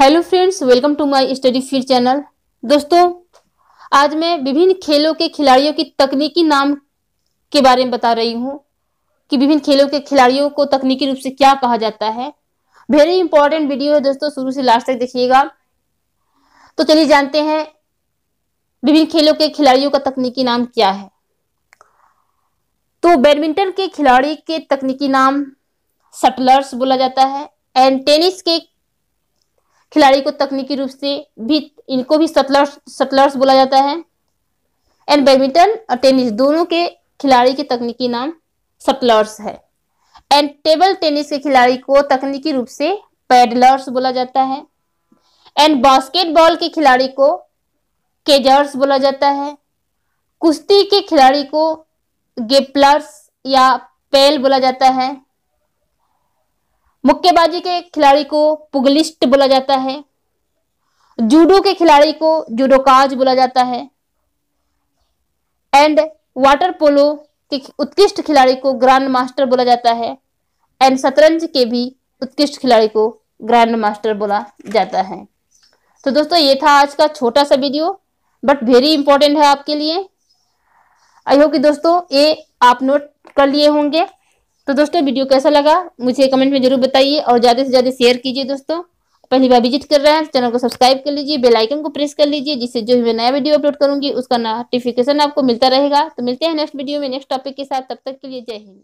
hello friends welcome to my study field channel दोस्तों आज मैं विभिन्न खेलों के खिलाड़ियों की तकनीकी नाम के बारे में बता रही हूँ कि विभिन्न खेलों के खिलाड़ियों को तकनीकी रूप से क्या कहा जाता है वेरी इंपॉर्टेंट वीडियो है दोस्तों शुरू से लास्ट तक देखिएगा तो चलिए जानते हैं विभिन्न खेलों के खिलाड़ियों का तकनीकी नाम क्या है तो बैडमिंटन के खिलाड़ी के तकनीकी नाम सटलर्स बोला जाता है एंड टेनिस के खिलाड़ी को तकनीकी रूप से भी इनको भी सटलर्स सटलर्स बोला जाता है एंड बैडमिंटन और टेनिस दोनों के खिलाड़ी के तकनीकी नाम सटलर्स है एंड टेबल टेनिस के खिलाड़ी को तकनीकी रूप से पैडलर्स बोला जाता है एंड बास्केटबॉल के खिलाड़ी को केजर्स बोला जाता है कुश्ती के खिलाड़ी को गेपलर्स या पेल बोला जाता है मुक्केबाजी के खिलाड़ी को पुगलिस्ट बोला जाता है जूडो के खिलाड़ी को जूडोकाज बोला जाता है एंड वाटर पोलो के उत्कृष्ट खिलाड़ी को ग्रैंड मास्टर बोला जाता है एंड शतरंज के भी उत्कृष्ट खिलाड़ी को ग्रैंड मास्टर बोला जाता है तो दोस्तों ये था आज का छोटा सा वीडियो बट वेरी इंपॉर्टेंट है आपके लिए आई होप कि दोस्तों ये आप नोट कर लिए होंगे तो दोस्तों वीडियो कैसा लगा मुझे कमेंट में जरूर बताइए और ज़्यादा से ज़्यादा शेयर कीजिए दोस्तों पहली बार विजिट कर रहे हैं तो चैनल को सब्सक्राइब कर लीजिए बेल आइकन को प्रेस कर लीजिए जिससे जो भी मैं नया वीडियो अपलोड करूंगी उसका नोटिफिकेशन आपको मिलता रहेगा तो मिलते हैं नेक्स्ट वीडियो में नेक्स्ट टॉपिक के साथ तब तक के लिए जय हिंद